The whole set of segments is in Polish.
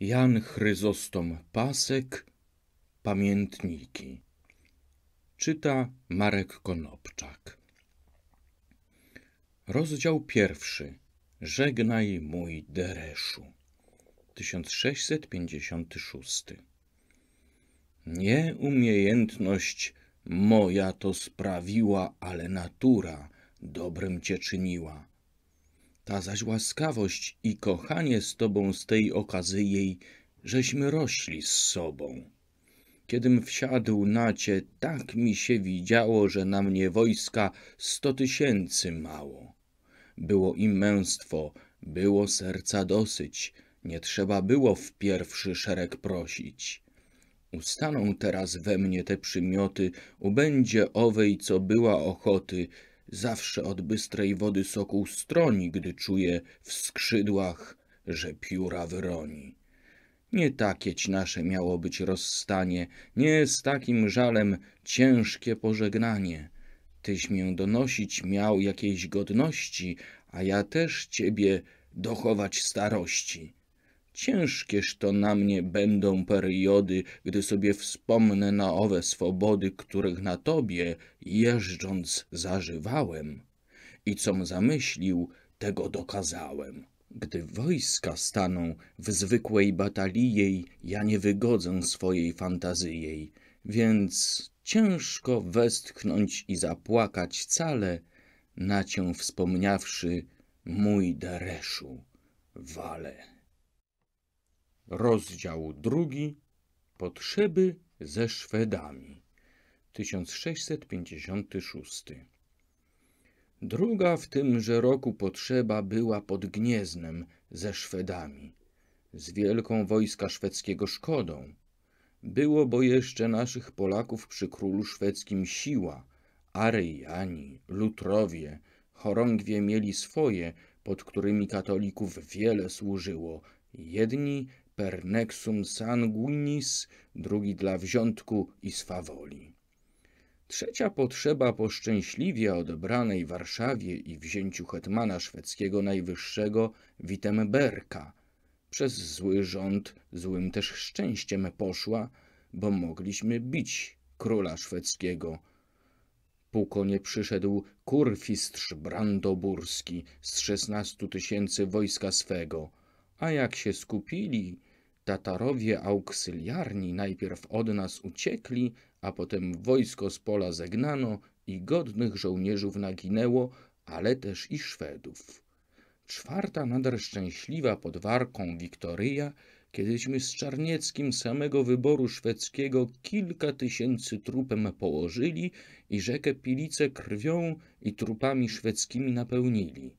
Jan Chryzostom Pasek Pamiętniki Czyta Marek Konopczak Rozdział pierwszy Żegnaj mój Dereszu 1656 Nie umiejętność moja to sprawiła, ale natura dobrym cię czyniła ta zaś łaskawość i kochanie z Tobą z tej okazy jej, żeśmy rośli z sobą. Kiedym wsiadł na Cię, tak mi się widziało, że na mnie wojska sto tysięcy mało. Było im męstwo, było serca dosyć, nie trzeba było w pierwszy szereg prosić. Ustaną teraz we mnie te przymioty, ubędzie owej, co była ochoty, Zawsze od bystrej wody soku stroni, gdy czuje w skrzydłach, że pióra wyroni. Nie takieć nasze miało być rozstanie, nie z takim żalem ciężkie pożegnanie. Tyś mię donosić miał jakiejś godności, a ja też ciebie dochować starości. Ciężkież to na mnie będą periody, gdy sobie wspomnę na owe swobody, których na tobie, jeżdżąc, zażywałem. I com zamyślił, tego dokazałem. Gdy wojska staną w zwykłej batalijej, ja nie wygodzę swojej fantazji więc ciężko westchnąć i zapłakać cale, na cię wspomniawszy, mój Dareszu, wale. Rozdział drugi Potrzeby ze Szwedami 1656 Druga w tymże roku potrzeba była pod Gnieznem ze Szwedami, z wielką wojska szwedzkiego szkodą. Było bo jeszcze naszych Polaków przy królu szwedzkim siła, Arejani, Lutrowie, Chorągwie mieli swoje, pod którymi katolików wiele służyło, jedni per nexum sanguinis, drugi dla wziątku i swawoli. Trzecia potrzeba po szczęśliwie odebranej Warszawie i wzięciu hetmana szwedzkiego najwyższego Wittemberka. Przez zły rząd złym też szczęściem poszła, bo mogliśmy bić króla szwedzkiego. Półko nie przyszedł kurfistrz brandoburski z szesnastu tysięcy wojska swego, a jak się skupili, Tatarowie auksyljarni najpierw od nas uciekli, a potem wojsko z pola zegnano i godnych żołnierzów naginęło, ale też i Szwedów. Czwarta nader szczęśliwa pod warką Wiktoryja, kiedyśmy z Czarnieckim samego wyboru szwedzkiego kilka tysięcy trupem położyli i rzekę Pilice krwią i trupami szwedzkimi napełnili.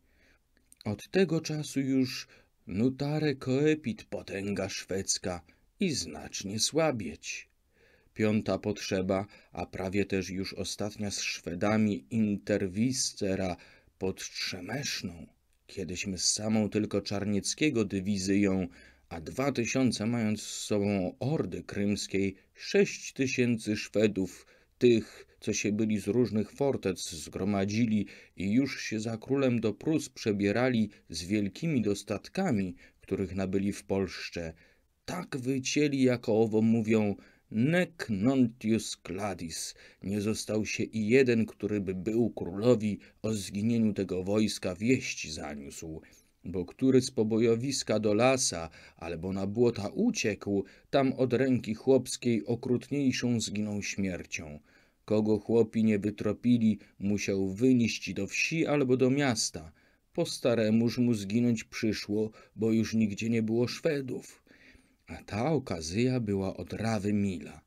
Od tego czasu już nutare koepit potęga szwedzka i znacznie słabieć. Piąta potrzeba, a prawie też już ostatnia z Szwedami interwiscera podtrzemeszną. Kiedyśmy z samą tylko Czarnieckiego dywizyją, a dwa tysiące mając z sobą ordy krymskiej, sześć tysięcy Szwedów, tych co się byli z różnych fortec zgromadzili i już się za królem do Prus przebierali z wielkimi dostatkami, których nabyli w Polsce. Tak wycieli jako owo mówią, nec nontius cladis. Nie został się i jeden, który by był królowi o zginieniu tego wojska wieść zaniósł bo który z pobojowiska do lasa albo na błota uciekł, tam od ręki chłopskiej okrutniejszą zginął śmiercią. Kogo chłopi nie wytropili, musiał wynieść do wsi albo do miasta. Po staremuż mu zginąć przyszło, bo już nigdzie nie było Szwedów. A ta okazja była od rawy mila.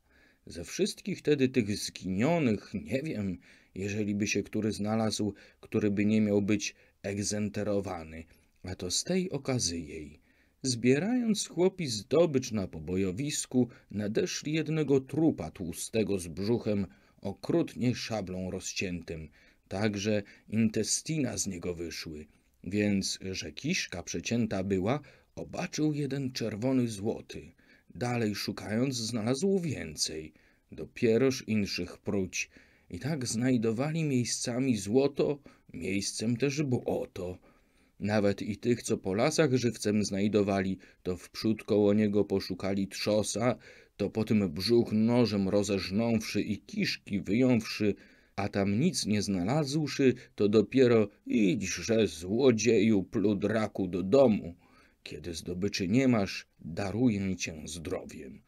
Ze wszystkich tedy tych zginionych, nie wiem, jeżeli by się który znalazł, który by nie miał być egzenterowany, a to z tej okazji jej. Zbierając chłopi zdobycz na pobojowisku, nadeszli jednego trupa tłustego z brzuchem okrutnie szablą rozciętym, tak że intestina z niego wyszły. Więc, że kiszka przecięta była, obaczył jeden czerwony złoty. Dalej szukając znalazł więcej, dopieroż inszych próć. I tak znajdowali miejscami złoto, miejscem też błoto. Nawet i tych, co po lasach żywcem znajdowali, to wprzód koło niego poszukali trzosa, to po tym brzuch nożem rozeżnąwszy i kiszki wyjąwszy, a tam nic nie znalazłszy, to dopiero idźże złodzieju pludraku do domu. Kiedy zdobyczy nie masz, daruję cię zdrowiem.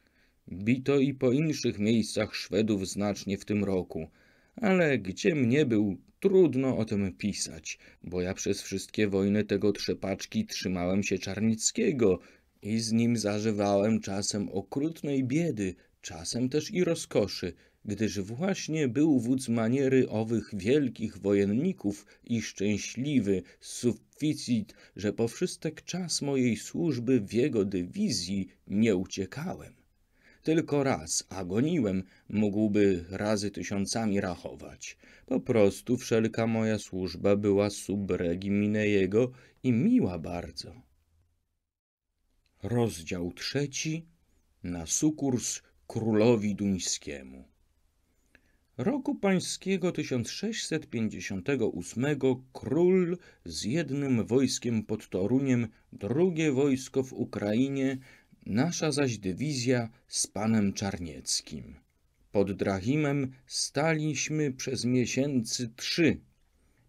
Bito i po inszych miejscach Szwedów znacznie w tym roku, ale gdzie mnie był, trudno o tym pisać, bo ja przez wszystkie wojny tego trzepaczki trzymałem się Czarnickiego, i z nim zażywałem czasem okrutnej biedy, czasem też i rozkoszy, gdyż właśnie był wódz maniery owych wielkich wojenników i szczęśliwy sufficit, że po wszystek czas mojej służby w jego dywizji nie uciekałem. Tylko raz, a goniłem, mógłby razy tysiącami rachować. Po prostu wszelka moja służba była subregiminę jego i miła bardzo. Rozdział trzeci na sukurs królowi duńskiemu. Roku pańskiego 1658 król z jednym wojskiem pod Toruniem, drugie wojsko w Ukrainie, nasza zaś dywizja z panem Czarnieckim. Pod Drahimem staliśmy przez miesięcy trzy.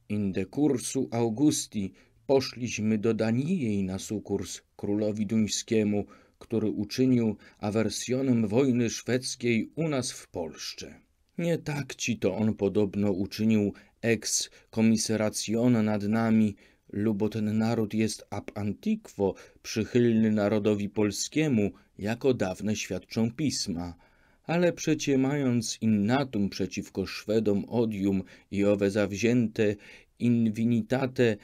Inde kursu Augusti poszliśmy do Danijej na sukurs królowi duńskiemu, który uczynił awersjonem wojny szwedzkiej u nas w Polsce. Nie tak ci to on podobno uczynił ex commiseration nad nami, lubo ten naród jest ab antiquo przychylny narodowi polskiemu, jako dawne świadczą pisma. Ale przecie mając innatum przeciwko Szwedom odium i owe zawzięte invinitate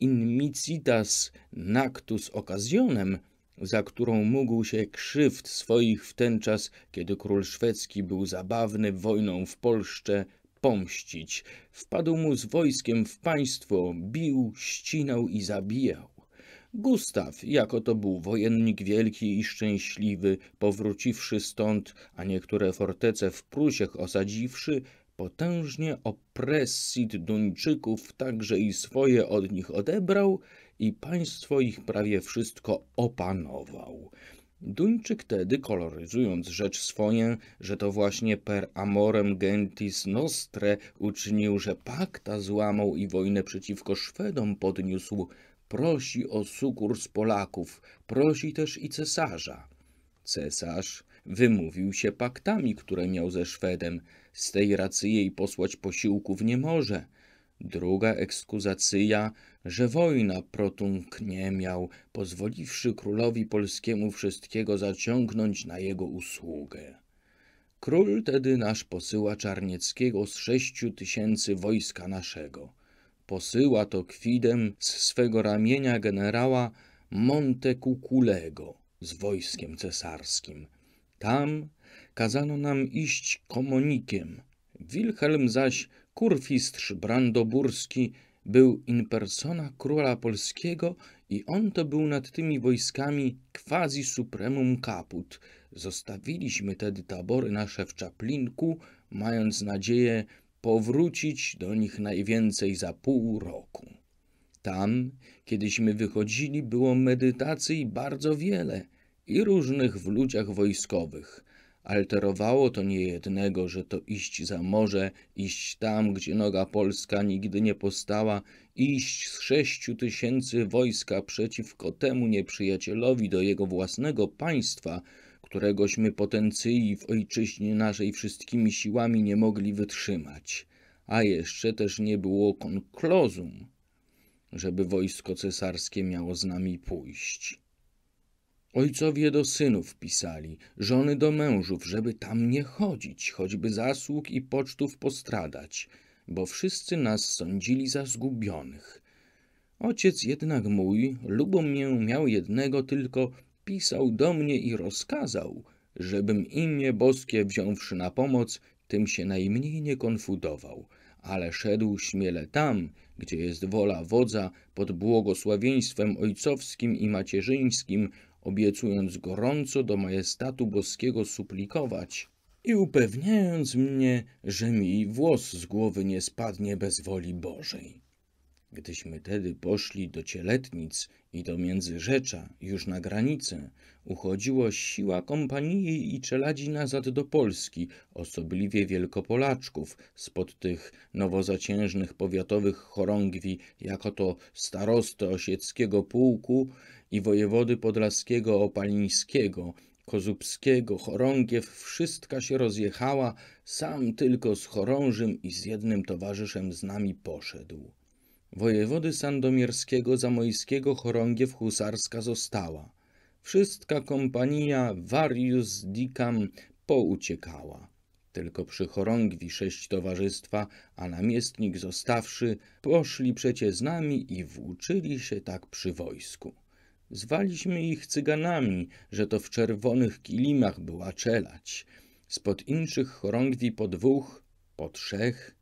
inmicitas nactus occasionem, za którą mógł się krzywd swoich w ten czas, kiedy król szwedzki był zabawny wojną w Polsce, pomścić. Wpadł mu z wojskiem w państwo, bił, ścinał i zabijał. Gustaw, jako to był wojennik wielki i szczęśliwy, powróciwszy stąd, a niektóre fortece w Prusiech osadziwszy, Potężnie opresit Duńczyków także i swoje od nich odebrał i państwo ich prawie wszystko opanował. Duńczyk tedy, koloryzując rzecz swoją, że to właśnie per amorem gentis nostre uczynił, że pakta złamał i wojnę przeciwko Szwedom podniósł, prosi o sukurs Polaków, prosi też i cesarza. Cesarz Wymówił się paktami, które miał ze Szwedem. Z tej racji jej posłać posiłków nie może. Druga ekskuzacja, że wojna Protunk nie miał, pozwoliwszy królowi polskiemu wszystkiego zaciągnąć na jego usługę. Król tedy nasz posyła Czarnieckiego z sześciu tysięcy wojska naszego. Posyła to kwidem z swego ramienia generała Montekukulego z wojskiem cesarskim. Tam kazano nam iść komonikiem. Wilhelm zaś, kurfistrz brandoburski, był in persona króla polskiego i on to był nad tymi wojskami quasi supremum caput. Zostawiliśmy tedy tabory nasze w Czaplinku, mając nadzieję powrócić do nich najwięcej za pół roku. Tam, kiedyśmy wychodzili, było medytacji bardzo wiele – i różnych w ludziach wojskowych. Alterowało to niejednego, że to iść za morze, iść tam, gdzie noga polska nigdy nie postała, iść z sześciu tysięcy wojska przeciwko temu nieprzyjacielowi do jego własnego państwa, któregośmy potencyi w ojczyźnie naszej wszystkimi siłami nie mogli wytrzymać. A jeszcze też nie było konklozum, żeby wojsko cesarskie miało z nami pójść. Ojcowie do synów pisali, żony do mężów, żeby tam nie chodzić, choćby zasług i pocztów postradać, bo wszyscy nas sądzili za zgubionych. Ojciec jednak mój, lubo mię miał jednego tylko, pisał do mnie i rozkazał, żebym imię boskie wziąwszy na pomoc, tym się najmniej nie konfudował, ale szedł śmiele tam, gdzie jest wola wodza, pod błogosławieństwem ojcowskim i macierzyńskim, obiecując gorąco do majestatu boskiego suplikować i upewniając mnie, że mi włos z głowy nie spadnie bez woli Bożej. Gdyśmy tedy poszli do Cieletnic i do Międzyrzecza, już na granicę, uchodziło siła kompanii i czeladzi nazad do Polski, osobliwie Wielkopolaczków, spod tych nowozaciężnych powiatowych chorągwi, jako to starosty osieckiego pułku i wojewody podlaskiego opalińskiego, Kozubskiego, Chorągiew, wszystka się rozjechała, sam tylko z Chorążym i z jednym towarzyszem z nami poszedł wojewody sandomierskiego zamojskiego chorągiew husarska została. Wszystka kompania varius dikam pouciekała. Tylko przy chorągwi sześć towarzystwa, a namiestnik zostawszy, poszli przecie z nami i włóczyli się tak przy wojsku. Zwaliśmy ich cyganami, że to w czerwonych kilimach była czelać. Spod inszych chorągwi po dwóch, po trzech,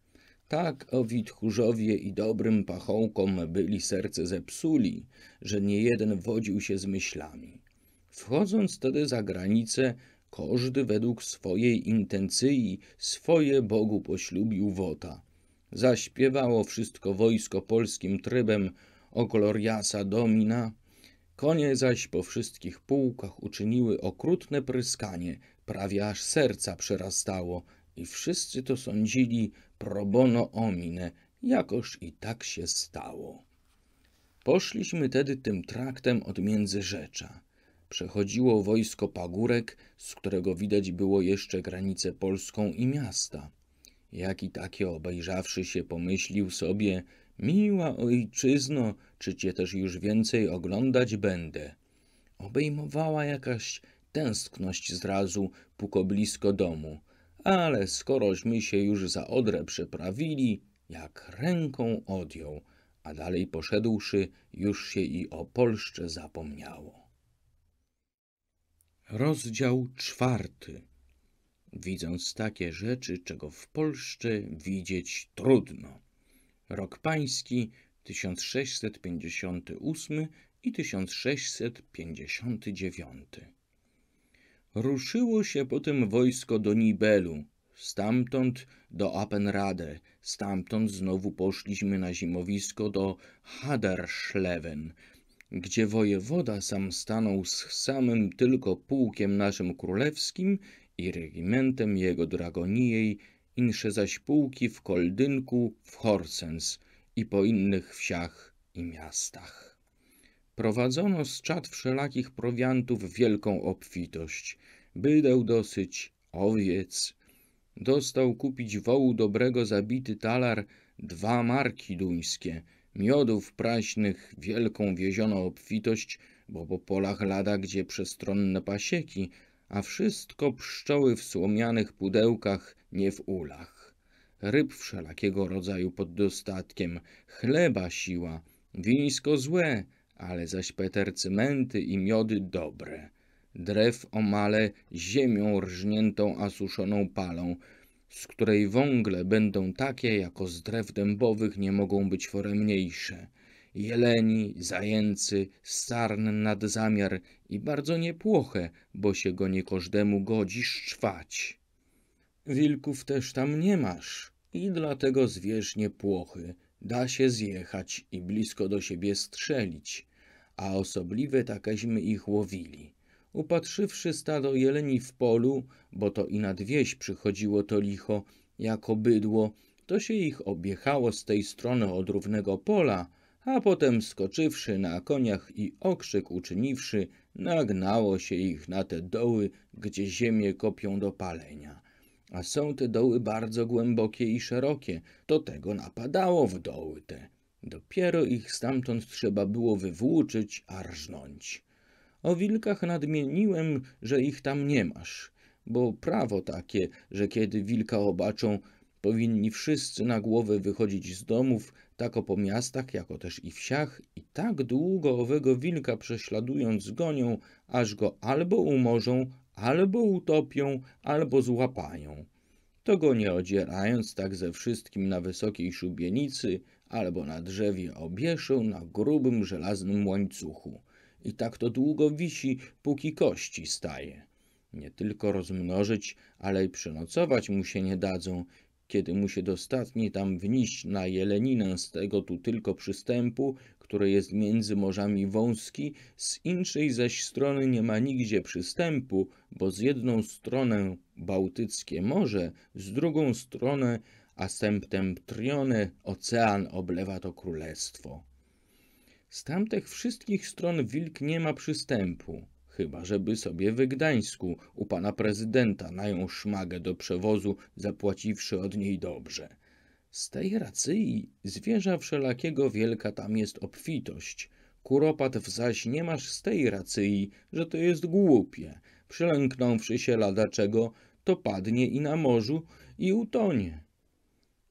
tak o tchórzowie i dobrym pachołkom byli serce zepsuli, że nie jeden wodził się z myślami. Wchodząc tedy za granicę, każdy według swojej intencji swoje Bogu poślubił wota. Zaśpiewało wszystko wojsko polskim trybem o kolor jasa domina, konie zaś po wszystkich pułkach uczyniły okrutne pryskanie, prawie aż serca przerastało, i wszyscy to sądzili pro bono omine, jakoż i tak się stało. Poszliśmy tedy tym traktem od Międzyrzecza. Przechodziło wojsko pagórek, z którego widać było jeszcze granicę polską i miasta. Jaki takie obejrzawszy się pomyślił sobie, miła ojczyzno, czy cię też już więcej oglądać będę. Obejmowała jakaś tęskność zrazu, puko blisko domu – ale skorośmy się już za Odrę przeprawili, jak ręką odjął, a dalej poszedłszy, już się i o Polsce zapomniało. Rozdział czwarty. Widząc takie rzeczy, czego w Polsce widzieć trudno. Rok pański 1658 i 1659. Ruszyło się potem wojsko do Nibelu, stamtąd do Apenrade, stamtąd znowu poszliśmy na zimowisko do Haderschleven, gdzie wojewoda sam stanął z samym tylko pułkiem naszym królewskim i regimentem jego dragonijej, insze zaś pułki w Koldynku, w Horsens i po innych wsiach i miastach. Prowadzono z czat wszelakich prowiantów wielką obfitość. Bydeł dosyć, owiec. Dostał kupić wołu dobrego zabity talar dwa marki duńskie. Miodów praśnych wielką wieziono obfitość, bo po polach lada gdzie przestronne pasieki, a wszystko pszczoły w słomianych pudełkach, nie w ulach. Ryb wszelakiego rodzaju pod dostatkiem, chleba siła, wińsko złe, ale zaś petercymenty i miody dobre. Drew omale ziemią rżniętą a suszoną palą, z której wągle będą takie, jako z drew dębowych nie mogą być foremniejsze. Jeleni, zajęcy, sarn nad zamiar i bardzo niepłoche, bo się go nie każdemu godzi szczwać. Wilków też tam nie masz i dlatego zwierz niepłochy, da się zjechać i blisko do siebie strzelić, a osobliwe takeśmy ich łowili. Upatrzywszy stado jeleni w polu, bo to i nad wieś przychodziło to licho, jako bydło, to się ich objechało z tej strony od równego pola, a potem skoczywszy na koniach i okrzyk uczyniwszy, nagnało się ich na te doły, gdzie ziemię kopią do palenia a są te doły bardzo głębokie i szerokie, to tego napadało w doły te. Dopiero ich stamtąd trzeba było wywłóczyć, arżnąć. O wilkach nadmieniłem, że ich tam nie masz, bo prawo takie, że kiedy wilka obaczą, powinni wszyscy na głowę wychodzić z domów, o po miastach, jako też i wsiach, i tak długo owego wilka prześladując gonią, aż go albo umorzą, albo utopią, albo złapają. To go nie odzierając tak ze wszystkim na wysokiej szubienicy, albo na drzewie obieszą na grubym żelaznym łańcuchu. I tak to długo wisi, póki kości staje. Nie tylko rozmnożyć, ale i przenocować mu się nie dadzą kiedy mu się dostatni tam wnieść na jeleninę z tego tu tylko przystępu, które jest między morzami wąski, z inszej zaś strony nie ma nigdzie przystępu, bo z jedną stronę Bałtyckie Morze, z drugą stronę a septentriony ocean oblewa to królestwo. Z tamtych wszystkich stron wilk nie ma przystępu. Chyba, żeby sobie w Gdańsku u pana prezydenta nają szmagę do przewozu, zapłaciwszy od niej dobrze. Z tej racji zwierza wszelakiego wielka tam jest obfitość. Kuropatw zaś nie masz z tej racji, że to jest głupie. Przylęknąwszy się lada czego, to padnie i na morzu i utonie.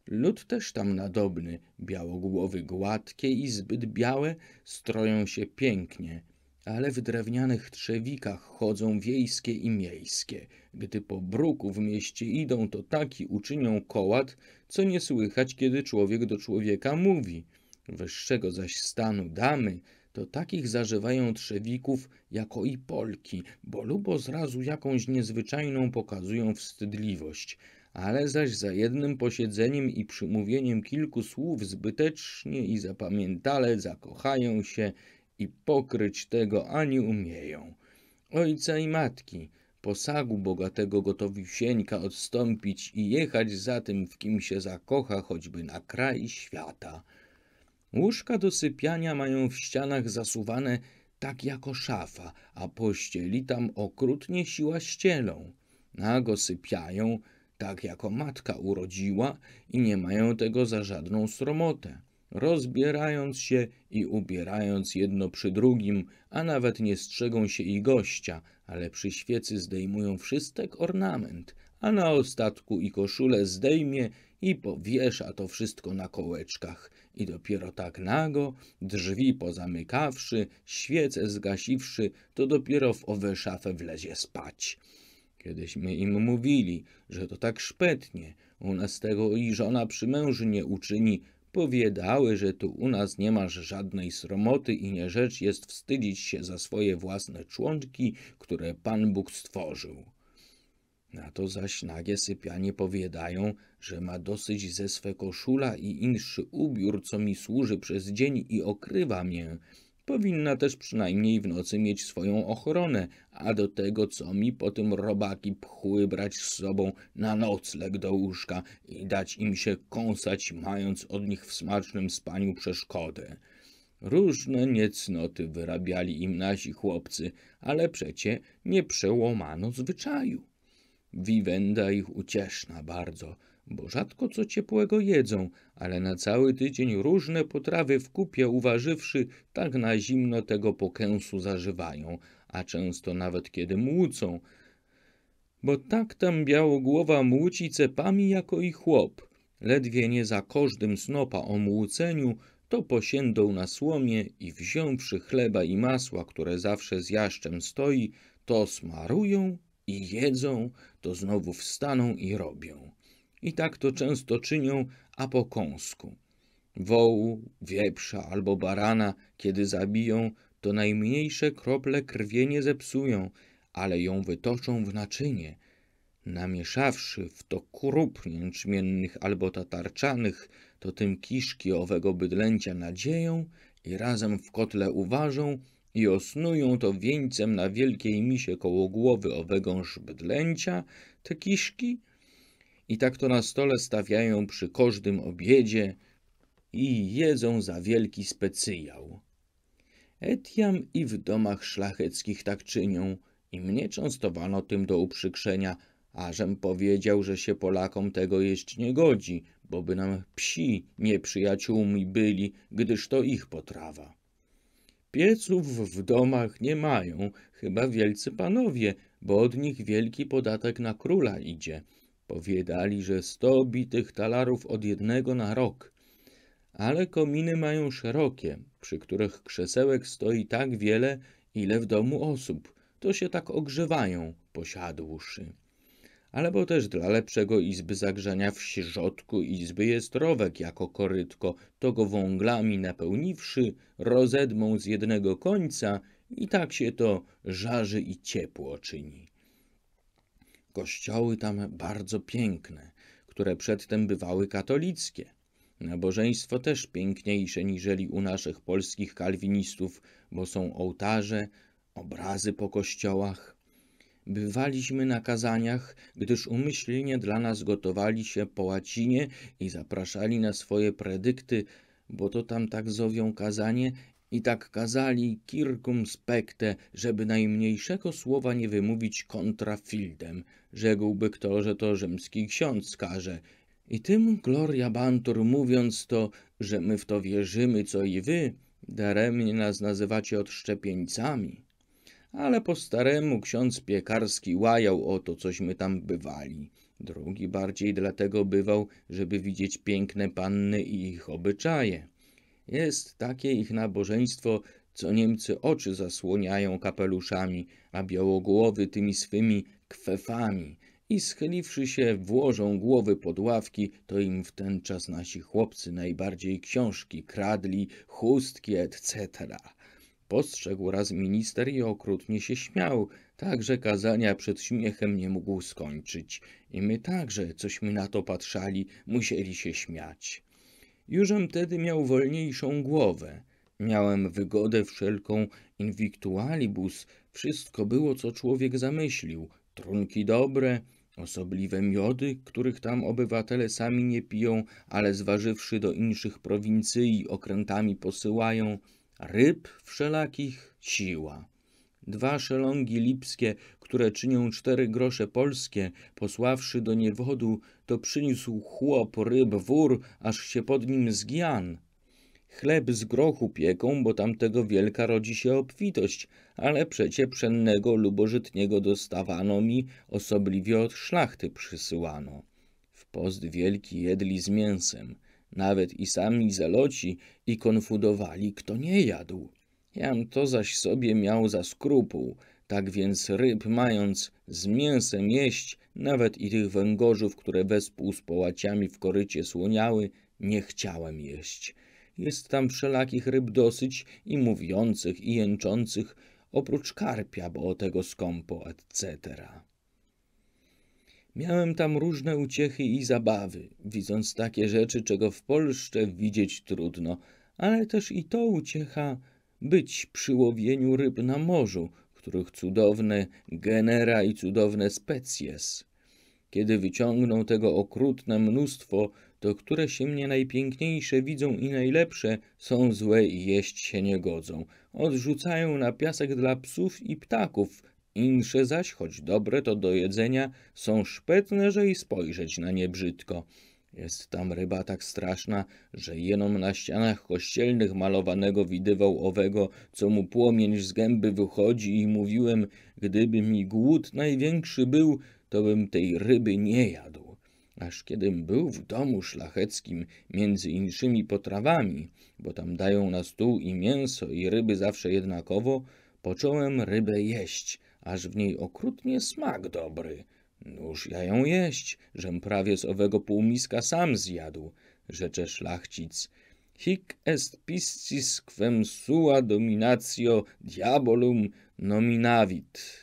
Lud też tam nadobny, białogłowy, gładkie i zbyt białe, stroją się pięknie, ale w drewnianych trzewikach chodzą wiejskie i miejskie. Gdy po bruku w mieście idą, to taki uczynią kołat, co nie słychać, kiedy człowiek do człowieka mówi. Wyższego zaś stanu damy, to takich zażywają trzewików jako i Polki, bo lubo zrazu jakąś niezwyczajną pokazują wstydliwość. Ale zaś za jednym posiedzeniem i przymówieniem kilku słów zbytecznie i zapamiętale zakochają się i pokryć tego ani umieją. Ojca i matki, posagu bogatego wsieńka odstąpić i jechać za tym, w kim się zakocha, choćby na kraj świata. Łóżka do sypiania mają w ścianach zasuwane tak jako szafa, a pościeli tam okrutnie siła ścielą. Nago sypiają, tak jako matka urodziła i nie mają tego za żadną sromotę rozbierając się i ubierając jedno przy drugim, a nawet nie strzegą się i gościa, ale przy świecy zdejmują wszystek ornament, a na ostatku i koszulę zdejmie i powiesza to wszystko na kołeczkach. I dopiero tak nago, drzwi pozamykawszy, świece zgasiwszy, to dopiero w owe szafę wlezie spać. Kiedyśmy im mówili, że to tak szpetnie, u nas tego i żona przy mężu nie uczyni, Powiedały, że tu u nas nie masz żadnej sromoty i nie rzecz jest wstydzić się za swoje własne członki, które Pan Bóg stworzył. Na to zaś nagie sypianie powiadają, że ma dosyć ze swe koszula i inszy ubiór, co mi służy przez dzień i okrywa mię, Powinna też przynajmniej w nocy mieć swoją ochronę, a do tego co mi po tym robaki pchły brać z sobą na nocleg do łóżka i dać im się kąsać, mając od nich w smacznym spaniu przeszkodę. Różne niecnoty wyrabiali im nasi chłopcy, ale przecie nie przełomano zwyczaju. Wiwenda ich ucieszna bardzo – bo rzadko co ciepłego jedzą, ale na cały tydzień różne potrawy w kupie uważywszy, tak na zimno tego pokęsu zażywają, a często nawet kiedy młócą. Bo tak tam białogłowa młóci cepami jako i chłop. Ledwie nie za każdym snopa o młóceniu, to posiędą na słomie i wziąwszy chleba i masła, które zawsze z jaszczem stoi, to smarują i jedzą, to znowu wstaną i robią i tak to często czynią a po kąsku. Wołu, wieprza albo barana, kiedy zabiją, to najmniejsze krople krwienie nie zepsują, ale ją wytoczą w naczynie. Namieszawszy w to krup jęczmiennych albo tatarczanych, to tym kiszki owego bydlęcia nadzieją i razem w kotle uważą i osnują to wieńcem na wielkiej misie koło głowy owegąż bydlęcia, te kiszki – i tak to na stole stawiają przy każdym obiedzie i jedzą za wielki specyjał. Etiam i w domach szlacheckich tak czynią i mnie częstowano tym do uprzykrzenia, ażem powiedział, że się Polakom tego jeść nie godzi, bo by nam psi nieprzyjaciółmi byli, gdyż to ich potrawa. Pieców w domach nie mają, chyba wielcy panowie, bo od nich wielki podatek na króla idzie – Powiadali, że sto bitych talarów od jednego na rok. Ale kominy mają szerokie, przy których krzesełek stoi tak wiele, ile w domu osób. To się tak ogrzewają, posiadłszy. Albo też dla lepszego izby zagrzania w środku izby jest rowek jako korytko, to go wąglami napełniwszy, rozedmą z jednego końca i tak się to żarzy i ciepło czyni kościoły tam bardzo piękne, które przedtem bywały katolickie. Nabożeństwo też piękniejsze niżeli u naszych polskich kalwinistów, bo są ołtarze, obrazy po kościołach. Bywaliśmy na kazaniach, gdyż umyślnie dla nas gotowali się po łacinie i zapraszali na swoje predykty, bo to tam tak zowią kazanie, i tak kazali kirkum spekte, żeby najmniejszego słowa nie wymówić kontra fildem. Rzekłby kto, że to rzymski ksiądz każe. I tym Gloria Bantur mówiąc to, że my w to wierzymy, co i wy, daremnie nas nazywacie odszczepieńcami. Ale po staremu ksiądz piekarski łajał o to, cośmy tam bywali. Drugi bardziej dlatego bywał, żeby widzieć piękne panny i ich obyczaje. Jest takie ich nabożeństwo, co Niemcy oczy zasłaniają kapeluszami, a białogłowy tymi swymi kwefami i schyliwszy się włożą głowy pod ławki, to im w ten czas nasi chłopcy najbardziej książki kradli, chustki, etc. Postrzegł raz minister i okrutnie się śmiał, tak że kazania przed śmiechem nie mógł skończyć. I my także, cośmy na to patrzali, musieli się śmiać. Jużem tedy miał wolniejszą głowę. Miałem wygodę wszelką invictualibus, wszystko było, co człowiek zamyślił. Trunki dobre, osobliwe miody, których tam obywatele sami nie piją, ale zważywszy do inszych prowincji okrętami posyłają, ryb wszelakich siła. Dwa szelongi lipskie, które czynią cztery grosze polskie, posławszy do niewodu, to przyniósł chłop, ryb, wór, aż się pod nim zgian. Chleb z grochu pieką, bo tamtego wielka rodzi się obfitość, ale przecie pszennego lubożytniego dostawano mi, osobliwie od szlachty przysyłano. W post wielki jedli z mięsem, nawet i sami zaloci i konfudowali, kto nie jadł. Jam to zaś sobie miał za skrupuł. Tak więc ryb mając z mięsem jeść, nawet i tych węgorzów, które wespół z połaciami w korycie słoniały, nie chciałem jeść. Jest tam wszelakich ryb dosyć i mówiących i jęczących, oprócz karpia, bo o tego skąpo, etc. Miałem tam różne uciechy i zabawy, widząc takie rzeczy, czego w Polsce widzieć trudno, ale też i to uciecha, być przy łowieniu ryb na morzu, których cudowne genera i cudowne species. Kiedy wyciągną tego okrutne mnóstwo, to które się mnie najpiękniejsze widzą i najlepsze, są złe i jeść się nie godzą. Odrzucają na piasek dla psów i ptaków, insze zaś, choć dobre to do jedzenia, są szpetne, że i spojrzeć na nie brzydko. Jest tam ryba tak straszna, że jenom na ścianach kościelnych malowanego widywał owego, co mu płomień z gęby wychodzi i mówiłem, gdyby mi głód największy był, to bym tej ryby nie jadł. Aż kiedym był w domu szlacheckim, między innymi potrawami, bo tam dają na stół i mięso i ryby zawsze jednakowo, począłem rybę jeść, aż w niej okrutnie smak dobry – Nóż ja ją jeść, żem prawie z owego półmiska sam zjadł, rzecze szlachcic. Hic est piscis quem sua dominatio diabolum nominavit.